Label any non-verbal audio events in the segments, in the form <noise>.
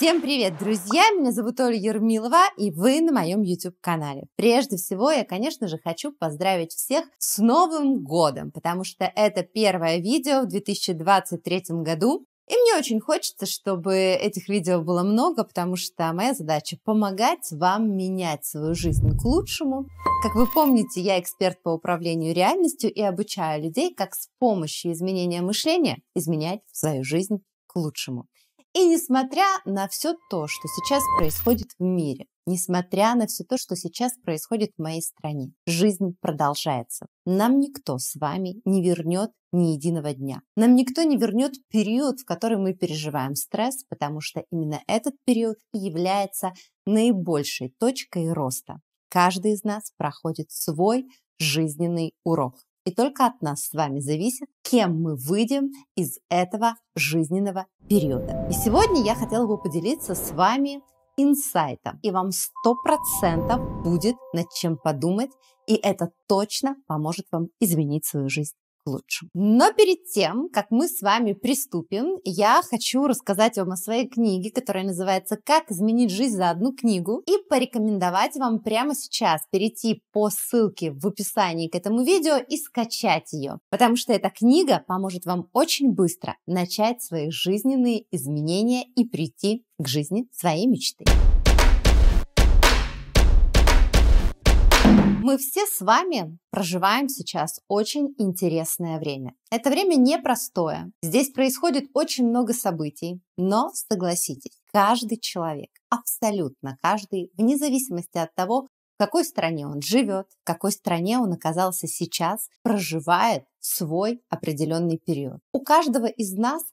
Всем привет, друзья! Меня зовут Оля Ермилова, и вы на моем YouTube-канале. Прежде всего, я, конечно же, хочу поздравить всех с Новым годом, потому что это первое видео в 2023 году, и мне очень хочется, чтобы этих видео было много, потому что моя задача – помогать вам менять свою жизнь к лучшему. Как вы помните, я эксперт по управлению реальностью и обучаю людей, как с помощью изменения мышления изменять свою жизнь к лучшему. И несмотря на все то, что сейчас происходит в мире, несмотря на все то, что сейчас происходит в моей стране, жизнь продолжается. Нам никто с вами не вернет ни единого дня. Нам никто не вернет период, в который мы переживаем стресс, потому что именно этот период и является наибольшей точкой роста. Каждый из нас проходит свой жизненный урок. И только от нас с вами зависит, кем мы выйдем из этого жизненного периода. И сегодня я хотела бы поделиться с вами инсайтом, и вам сто процентов будет над чем подумать, и это точно поможет вам изменить свою жизнь к лучшему. Но перед тем, как мы с вами приступим, я хочу рассказать вам о своей книге, которая называется «Как изменить жизнь за одну книгу» и порекомендовать вам прямо сейчас перейти по ссылке в описании к этому видео и скачать ее, потому что эта книга поможет вам очень быстро начать свои жизненные изменения и прийти к жизни своей мечты. Мы все с вами проживаем сейчас очень интересное время. Это время непростое. Здесь происходит очень много событий, но согласитесь, каждый человек, абсолютно каждый, вне зависимости от того, в какой стране он живет, в какой стране он оказался сейчас, проживает свой определенный период. У каждого из нас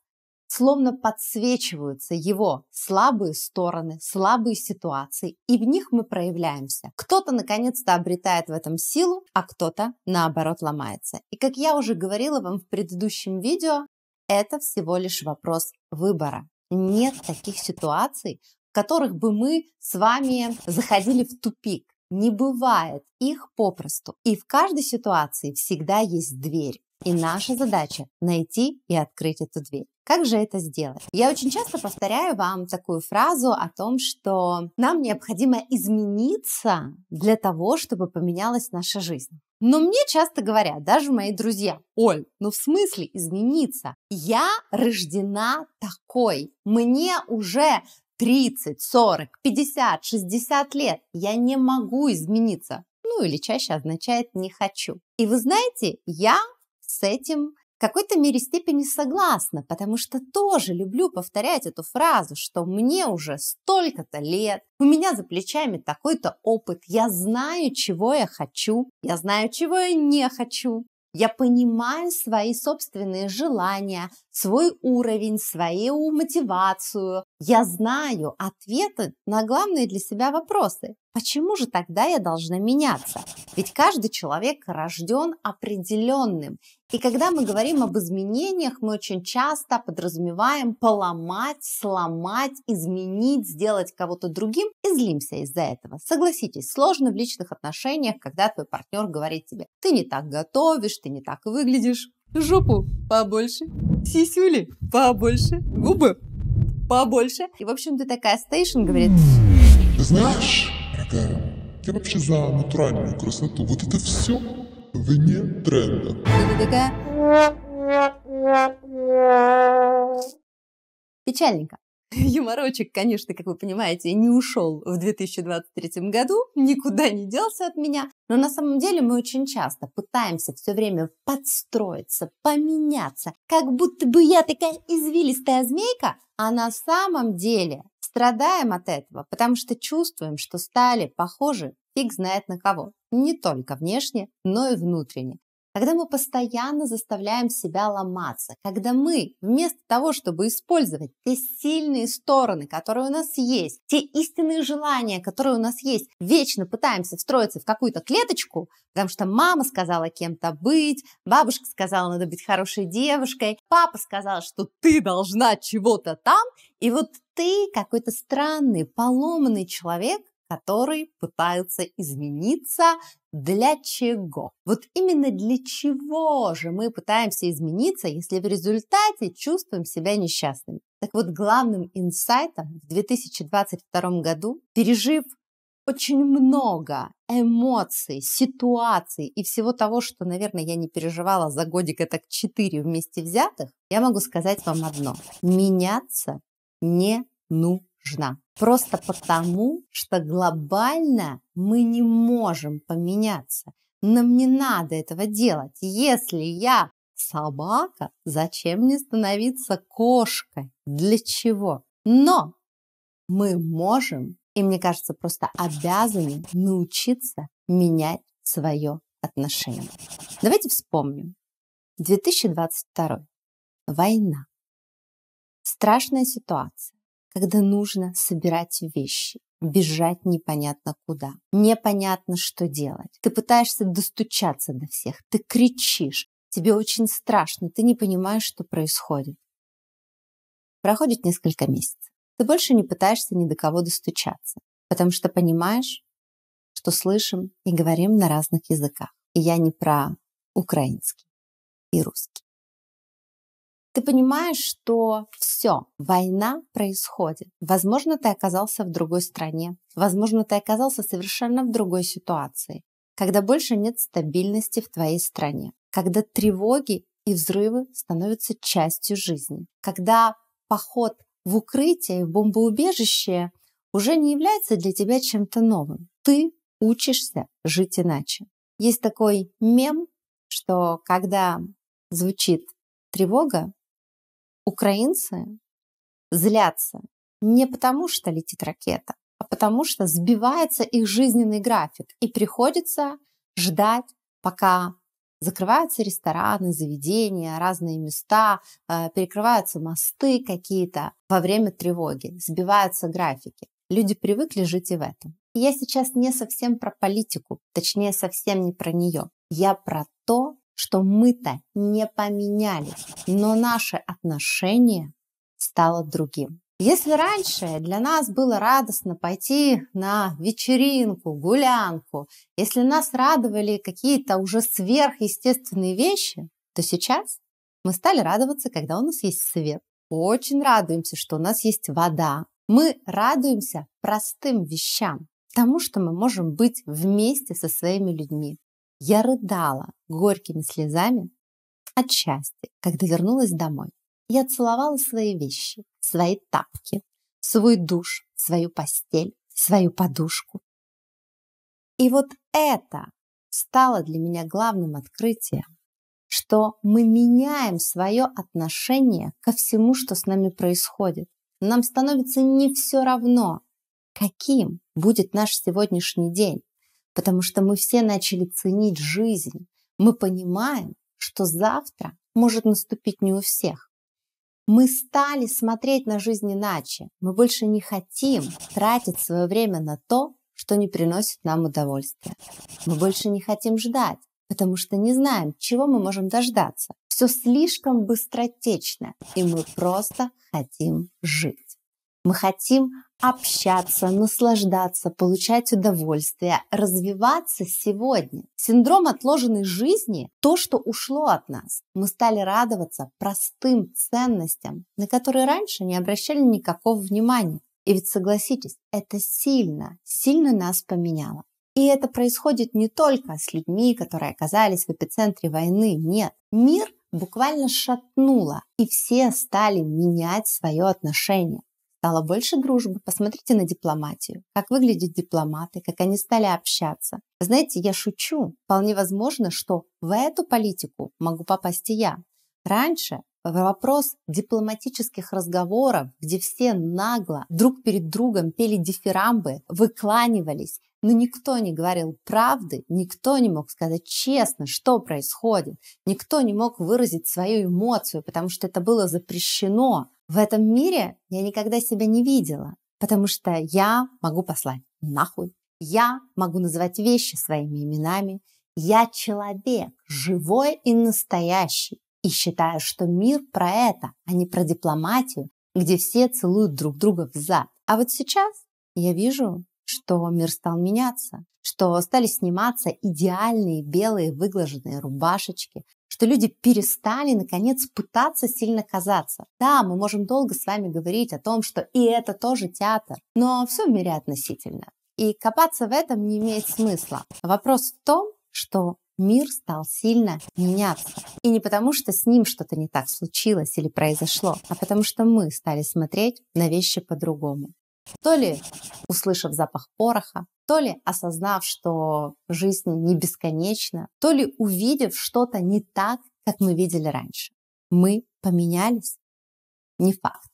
словно подсвечиваются его слабые стороны, слабые ситуации, и в них мы проявляемся. Кто-то наконец-то обретает в этом силу, а кто-то наоборот ломается. И как я уже говорила вам в предыдущем видео, это всего лишь вопрос выбора. Нет таких ситуаций, в которых бы мы с вами заходили в тупик. Не бывает их попросту. И в каждой ситуации всегда есть дверь. И наша задача найти и открыть эту дверь. Как же это сделать? Я очень часто повторяю вам такую фразу о том, что нам необходимо измениться для того, чтобы поменялась наша жизнь. Но мне часто говорят, даже мои друзья, Оль, ну в смысле измениться? Я рождена такой, мне уже 30, 40, 50, 60 лет, я не могу измениться. Ну или чаще означает не хочу. И вы знаете, я с этим в какой-то мере степени согласна, потому что тоже люблю повторять эту фразу, что мне уже столько-то лет, у меня за плечами такой-то опыт, я знаю, чего я хочу, я знаю, чего я не хочу, я понимаю свои собственные желания, свой уровень, свою мотивацию. Я знаю ответы на главные для себя вопросы. Почему же тогда я должна меняться? Ведь каждый человек рожден определенным. И когда мы говорим об изменениях, мы очень часто подразумеваем поломать, сломать, изменить, сделать кого-то другим и злимся из-за этого. Согласитесь, сложно в личных отношениях, когда твой партнер говорит тебе, ты не так готовишь, ты не так выглядишь, Жопу побольше, сисюли побольше, губы побольше. И, в общем, ты такая стейшн, говорит. знаешь, это... Я вообще за натуральную красоту. Вот это все вне тренда. И ты такая... Печальненько. <laughs> юморочек, конечно, как вы понимаете, не ушел в 2023 году, никуда не делся от меня. Но на самом деле мы очень часто пытаемся все время подстроиться, поменяться, как будто бы я такая извилистая змейка, а на самом деле страдаем от этого, потому что чувствуем, что стали похожи фиг знает на кого. Не только внешне, но и внутренне когда мы постоянно заставляем себя ломаться, когда мы вместо того, чтобы использовать те сильные стороны, которые у нас есть, те истинные желания, которые у нас есть, вечно пытаемся встроиться в какую-то клеточку, потому что мама сказала кем-то быть, бабушка сказала, надо быть хорошей девушкой, папа сказал, что ты должна чего-то там, и вот ты какой-то странный, поломанный человек, который пытаются измениться для чего? Вот именно для чего же мы пытаемся измениться, если в результате чувствуем себя несчастными? Так вот, главным инсайтом в 2022 году, пережив очень много эмоций, ситуаций и всего того, что, наверное, я не переживала за годик так четыре вместе взятых, я могу сказать вам одно. Меняться не нужно. Просто потому, что глобально мы не можем поменяться. Нам не надо этого делать. Если я собака, зачем мне становиться кошкой? Для чего? Но мы можем, и мне кажется, просто обязаны научиться менять свое отношение. Давайте вспомним. 2022. Война. Страшная ситуация когда нужно собирать вещи, бежать непонятно куда, непонятно, что делать. Ты пытаешься достучаться до всех, ты кричишь, тебе очень страшно, ты не понимаешь, что происходит. Проходит несколько месяцев. Ты больше не пытаешься ни до кого достучаться, потому что понимаешь, что слышим и говорим на разных языках. И я не про украинский и русский. Ты понимаешь, что все, война происходит. Возможно, ты оказался в другой стране. Возможно, ты оказался совершенно в другой ситуации, когда больше нет стабильности в твоей стране, когда тревоги и взрывы становятся частью жизни, когда поход в укрытие и в бомбоубежище уже не является для тебя чем-то новым. Ты учишься жить иначе. Есть такой мем, что когда звучит тревога, Украинцы злятся не потому, что летит ракета, а потому что сбивается их жизненный график и приходится ждать, пока закрываются рестораны, заведения, разные места, э, перекрываются мосты какие-то во время тревоги, сбиваются графики. Люди привыкли жить и в этом. я сейчас не совсем про политику, точнее совсем не про нее. Я про то, что мы-то не поменялись, но наше отношение стало другим. Если раньше для нас было радостно пойти на вечеринку, гулянку, если нас радовали какие-то уже сверхъестественные вещи, то сейчас мы стали радоваться, когда у нас есть свет. Очень радуемся, что у нас есть вода. Мы радуемся простым вещам, тому, что мы можем быть вместе со своими людьми. Я рыдала горькими слезами от счастья, когда вернулась домой. Я целовала свои вещи, свои тапки, свой душ, свою постель, свою подушку. И вот это стало для меня главным открытием, что мы меняем свое отношение ко всему, что с нами происходит. Нам становится не все равно, каким будет наш сегодняшний день потому что мы все начали ценить жизнь. Мы понимаем, что завтра может наступить не у всех. Мы стали смотреть на жизнь иначе. Мы больше не хотим тратить свое время на то, что не приносит нам удовольствия. Мы больше не хотим ждать, потому что не знаем, чего мы можем дождаться. Все слишком быстротечно, и мы просто хотим жить. Мы хотим общаться, наслаждаться, получать удовольствие, развиваться сегодня. Синдром отложенной жизни – то, что ушло от нас. Мы стали радоваться простым ценностям, на которые раньше не обращали никакого внимания. И ведь согласитесь, это сильно, сильно нас поменяло. И это происходит не только с людьми, которые оказались в эпицентре войны. Нет, мир буквально шатнуло, и все стали менять свое отношение. Стало больше дружбы. Посмотрите на дипломатию. Как выглядят дипломаты, как они стали общаться. Знаете, я шучу. Вполне возможно, что в эту политику могу попасть и я. Раньше вопрос дипломатических разговоров, где все нагло друг перед другом пели дифирамбы, выкланивались, но никто не говорил правды, никто не мог сказать честно, что происходит, никто не мог выразить свою эмоцию, потому что это было запрещено. В этом мире я никогда себя не видела, потому что я могу послать нахуй. Я могу называть вещи своими именами. Я человек, живой и настоящий. И считаю, что мир про это, а не про дипломатию, где все целуют друг друга в зад. А вот сейчас я вижу, что мир стал меняться, что стали сниматься идеальные белые выглаженные рубашечки, что люди перестали, наконец, пытаться сильно казаться. Да, мы можем долго с вами говорить о том, что и это тоже театр, но все в мире относительно. И копаться в этом не имеет смысла. Вопрос в том, что мир стал сильно меняться. И не потому, что с ним что-то не так случилось или произошло, а потому что мы стали смотреть на вещи по-другому. То ли услышав запах пороха, то ли осознав, что жизнь не бесконечна, то ли увидев что-то не так, как мы видели раньше. Мы поменялись? Не факт.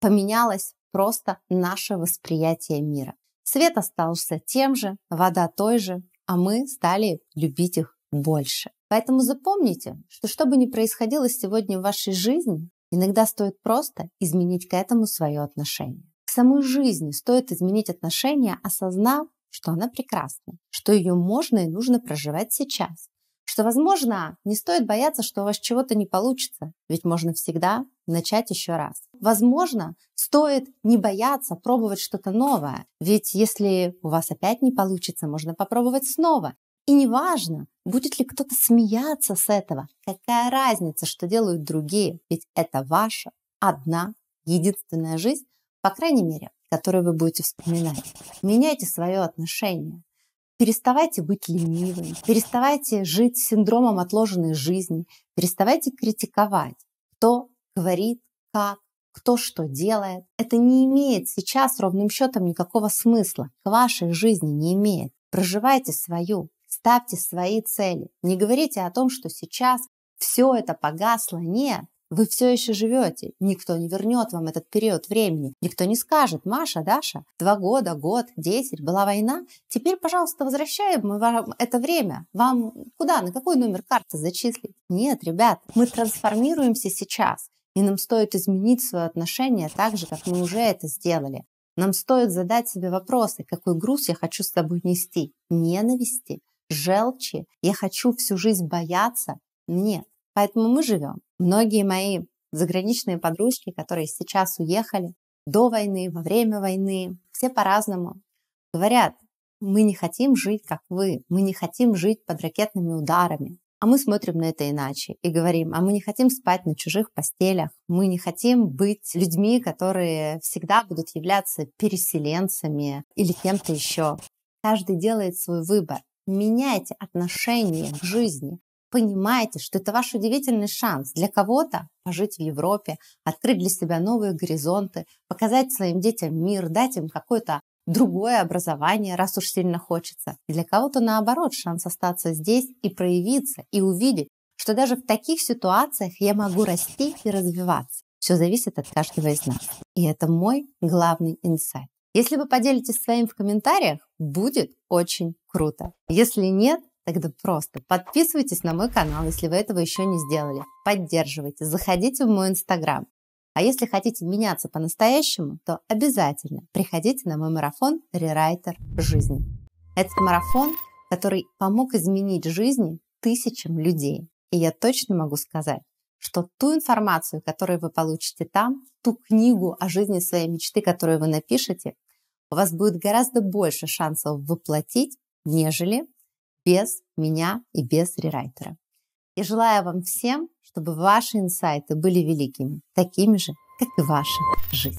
Поменялось просто наше восприятие мира. Свет остался тем же, вода той же, а мы стали любить их больше. Поэтому запомните, что что бы ни происходило сегодня в вашей жизни, иногда стоит просто изменить к этому свое отношение самой жизни стоит изменить отношения, осознав, что она прекрасна, что ее можно и нужно проживать сейчас, что, возможно, не стоит бояться, что у вас чего-то не получится, ведь можно всегда начать еще раз. Возможно, стоит не бояться пробовать что-то новое, ведь если у вас опять не получится, можно попробовать снова. И неважно, будет ли кто-то смеяться с этого, какая разница, что делают другие, ведь это ваша одна единственная жизнь, по крайней мере, которые вы будете вспоминать. Меняйте свое отношение. Переставайте быть ленивым, переставайте жить синдромом отложенной жизни, переставайте критиковать, кто говорит, как, кто что делает. Это не имеет сейчас ровным счетом никакого смысла, к вашей жизни не имеет. Проживайте свою, ставьте свои цели. Не говорите о том, что сейчас все это погасло. Нет, вы все еще живете, никто не вернет вам этот период времени, никто не скажет, Маша, Даша, два года, год, десять, была война, теперь, пожалуйста, возвращаем мы вам это время, вам куда, на какой номер карты зачислить? Нет, ребят, мы трансформируемся сейчас, и нам стоит изменить свое отношение так же, как мы уже это сделали. Нам стоит задать себе вопросы, какой груз я хочу с собой нести, ненависти, желчи, я хочу всю жизнь бояться? Нет. Поэтому мы живем Многие мои заграничные подружки, которые сейчас уехали до войны, во время войны, все по-разному, говорят, мы не хотим жить, как вы, мы не хотим жить под ракетными ударами. А мы смотрим на это иначе и говорим, а мы не хотим спать на чужих постелях, мы не хотим быть людьми, которые всегда будут являться переселенцами или кем-то еще. Каждый делает свой выбор. Меняйте отношение к жизни понимаете, что это ваш удивительный шанс для кого-то пожить в Европе, открыть для себя новые горизонты, показать своим детям мир, дать им какое-то другое образование, раз уж сильно хочется. Для кого-то, наоборот, шанс остаться здесь и проявиться, и увидеть, что даже в таких ситуациях я могу расти и развиваться. Все зависит от каждого из нас. И это мой главный инсайт. Если вы поделитесь своим в комментариях, будет очень круто. Если нет, Тогда просто подписывайтесь на мой канал, если вы этого еще не сделали. Поддерживайте, заходите в мой инстаграм. А если хотите меняться по-настоящему, то обязательно приходите на мой марафон «Рерайтер жизни». Этот марафон, который помог изменить жизни тысячам людей. И я точно могу сказать, что ту информацию, которую вы получите там, ту книгу о жизни своей мечты, которую вы напишете, у вас будет гораздо больше шансов воплотить, нежели без меня и без рерайтера. И желаю вам всем, чтобы ваши инсайты были великими, такими же, как и ваша жизнь.